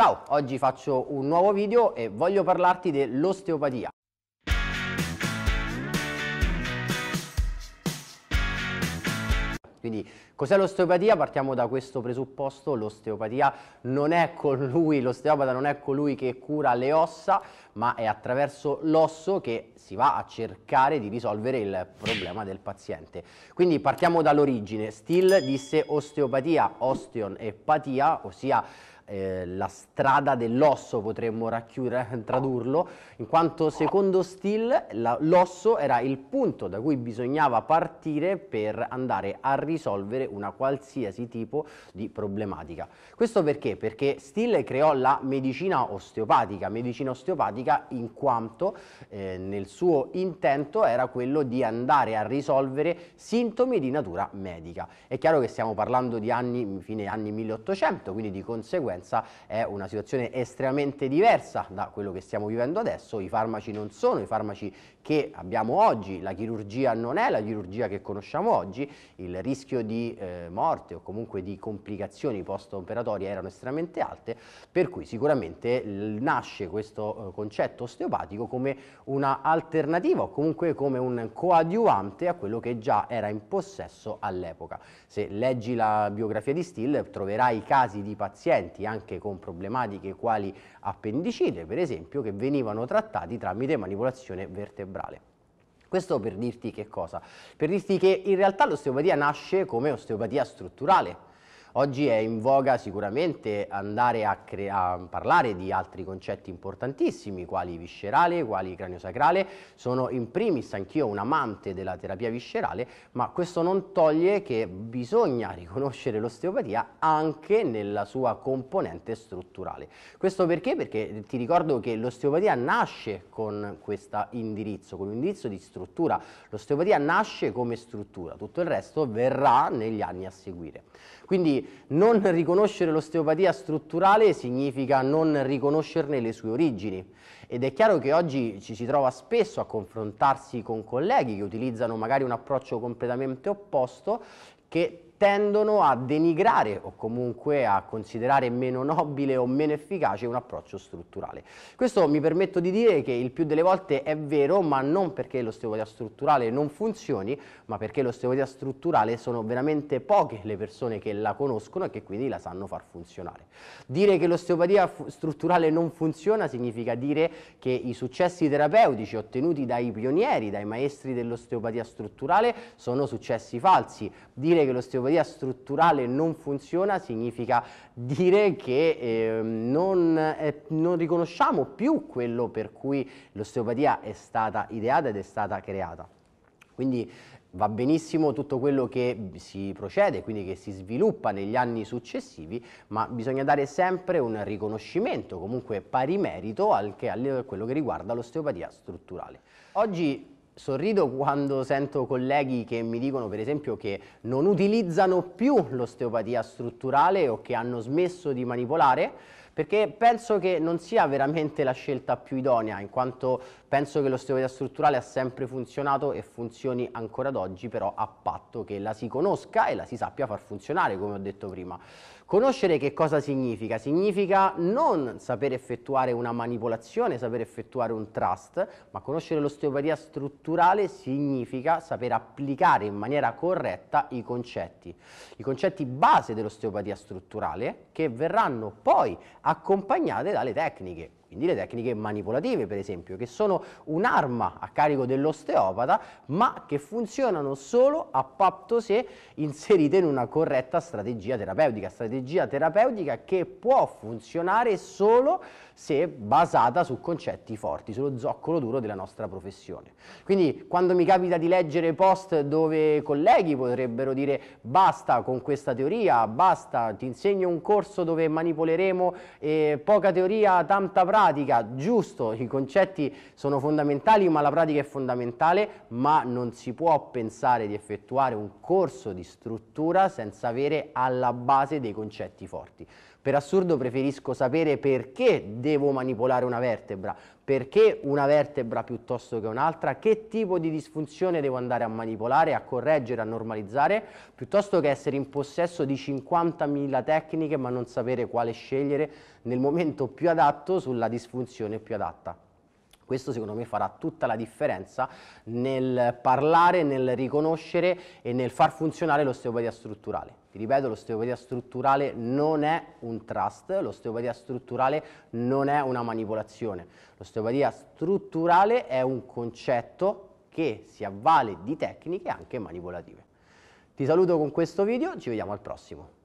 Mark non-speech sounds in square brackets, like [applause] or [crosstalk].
Ciao, oggi faccio un nuovo video e voglio parlarti dell'osteopatia. Quindi cos'è l'osteopatia? Partiamo da questo presupposto, l'osteopatia non è colui, l'osteopata non è colui che cura le ossa, ma è attraverso l'osso che si va a cercare di risolvere il problema del paziente. Quindi partiamo dall'origine, Still disse osteopatia, osteon e patia, ossia eh, la strada dell'osso, potremmo racchiudere, [laughs] tradurlo, in quanto secondo Steele l'osso era il punto da cui bisognava partire per andare a risolvere una qualsiasi tipo di problematica. Questo perché? Perché Steele creò la medicina osteopatica, medicina osteopatica in quanto eh, nel suo intento era quello di andare a risolvere sintomi di natura medica. È chiaro che stiamo parlando di anni, fine anni 1800, quindi di conseguenza conseguenza è una situazione estremamente diversa da quello che stiamo vivendo adesso, i farmaci non sono i farmaci che abbiamo oggi, la chirurgia non è la chirurgia che conosciamo oggi, il rischio di eh, morte o comunque di complicazioni post-operatorie erano estremamente alte, per cui sicuramente nasce questo eh, concetto osteopatico come una alternativa o comunque come un coadiuvante a quello che già era in possesso all'epoca. Se leggi la biografia di Steele troverai casi di pazienti anche con problematiche quali appendicite, per esempio, che venivano trattati tramite manipolazione vertebrale. Questo per dirti che cosa? Per dirti che in realtà l'osteopatia nasce come osteopatia strutturale, Oggi è in voga sicuramente andare a, a parlare di altri concetti importantissimi, quali viscerale, quali craniosacrale. Sono in primis anch'io un amante della terapia viscerale, ma questo non toglie che bisogna riconoscere l'osteopatia anche nella sua componente strutturale. Questo perché? Perché ti ricordo che l'osteopatia nasce con questo indirizzo, con l'indirizzo di struttura. L'osteopatia nasce come struttura, tutto il resto verrà negli anni a seguire. Quindi non riconoscere l'osteopatia strutturale significa non riconoscerne le sue origini. Ed è chiaro che oggi ci si trova spesso a confrontarsi con colleghi che utilizzano magari un approccio completamente opposto che tendono a denigrare o comunque a considerare meno nobile o meno efficace un approccio strutturale. Questo mi permetto di dire che il più delle volte è vero, ma non perché l'osteopatia strutturale non funzioni, ma perché l'osteopatia strutturale sono veramente poche le persone che la conoscono e che quindi la sanno far funzionare. Dire che l'osteopatia strutturale non funziona significa dire che i successi terapeutici ottenuti dai pionieri, dai maestri dell'osteopatia strutturale, sono successi falsi. Dire che l'osteopatia strutturale non funziona significa dire che eh, non, eh, non riconosciamo più quello per cui l'osteopatia è stata ideata ed è stata creata. Quindi va benissimo tutto quello che si procede, quindi che si sviluppa negli anni successivi, ma bisogna dare sempre un riconoscimento, comunque pari merito, anche a quello che riguarda l'osteopatia strutturale. Oggi sorrido quando sento colleghi che mi dicono per esempio che non utilizzano più l'osteopatia strutturale o che hanno smesso di manipolare perché penso che non sia veramente la scelta più idonea, in quanto penso che l'osteopatia strutturale ha sempre funzionato e funzioni ancora ad oggi, però a patto che la si conosca e la si sappia far funzionare, come ho detto prima. Conoscere che cosa significa? Significa non sapere effettuare una manipolazione, sapere effettuare un trust, ma conoscere l'osteopatia strutturale significa saper applicare in maniera corretta i concetti, i concetti base dell'osteopatia strutturale che verranno poi a accompagnate dalle tecniche quindi le tecniche manipolative per esempio, che sono un'arma a carico dell'osteopata ma che funzionano solo a patto se inserite in una corretta strategia terapeutica, strategia terapeutica che può funzionare solo se basata su concetti forti, sullo zoccolo duro della nostra professione. Quindi quando mi capita di leggere post dove colleghi potrebbero dire basta con questa teoria, basta, ti insegno un corso dove manipoleremo eh, poca teoria, tanta pratica, pratica, giusto, i concetti sono fondamentali, ma la pratica è fondamentale, ma non si può pensare di effettuare un corso di struttura senza avere alla base dei concetti forti. Per assurdo preferisco sapere perché devo manipolare una vertebra, perché una vertebra piuttosto che un'altra, che tipo di disfunzione devo andare a manipolare, a correggere, a normalizzare, piuttosto che essere in possesso di 50.000 tecniche ma non sapere quale scegliere nel momento più adatto sulla la disfunzione più adatta. Questo secondo me farà tutta la differenza nel parlare, nel riconoscere e nel far funzionare l'osteopatia strutturale. Ti ripeto, l'osteopatia strutturale non è un trust, l'osteopatia strutturale non è una manipolazione. L'osteopatia strutturale è un concetto che si avvale di tecniche anche manipolative. Ti saluto con questo video, ci vediamo al prossimo.